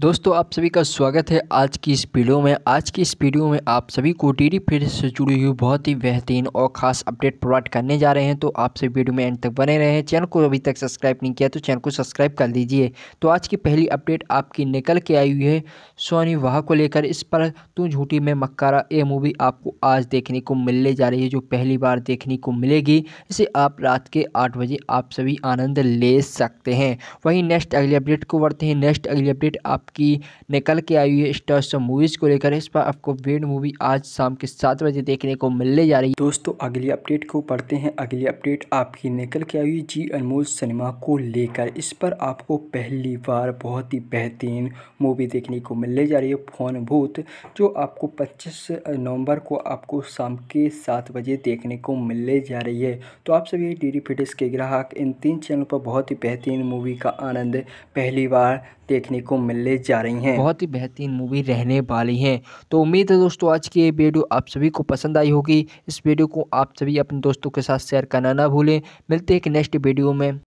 दोस्तों आप सभी का स्वागत है आज की इस वीडियो में आज की इस वीडियो में आप सभी को डी फिर से जुड़ी हुई बहुत ही बेहतरीन और खास अपडेट प्रोवाइड करने जा रहे हैं तो आप सभी वीडियो में एंड तक बने रहे हैं चैनल को अभी तक सब्सक्राइब नहीं किया तो चैनल को सब्सक्राइब कर लीजिए तो आज की पहली अपडेट आपकी निकल के आई हुई है सोनी वाह को लेकर इस पर तू झूठी में मक्कारा ए मूवी आपको आज देखने को मिलने जा रही है जो पहली बार देखने को मिलेगी इसे आप रात के आठ बजे आप सभी आनंद ले सकते हैं वहीं नेक्स्ट अगली अपडेट को बढ़ते हैं नेक्स्ट अगली अपडेट आप आपकी निकल के आई हुई स्टार स्टार्स मूवीज़ को लेकर इस पर आपको वेड मूवी आज शाम के सात बजे देखने को मिलने जा रही है दोस्तों अगली अपडेट को पढ़ते हैं अगली अपडेट आपकी निकल के आई हुई जी अनमोल सिनेमा को लेकर इस पर आपको पहली बार बहुत ही बेहतरीन मूवी देखने को मिलने जा रही है फोन भूत जो आपको पच्चीस नवम्बर को आपको शाम के सात बजे देखने को मिलने जा रही है तो आप सभी डी डी फिटिस के ग्राहक इन तीन चैनल पर बहुत ही बेहतरीन मूवी का आनंद पहली बार देखने को मिलने बताई जा रही हैं बहुत ही बेहतरीन मूवी रहने वाली हैं तो उम्मीद है दोस्तों आज की ये वीडियो आप सभी को पसंद आई होगी इस वीडियो को आप सभी अपने दोस्तों के साथ शेयर करना ना भूलें मिलते हैं एक नेक्स्ट वीडियो में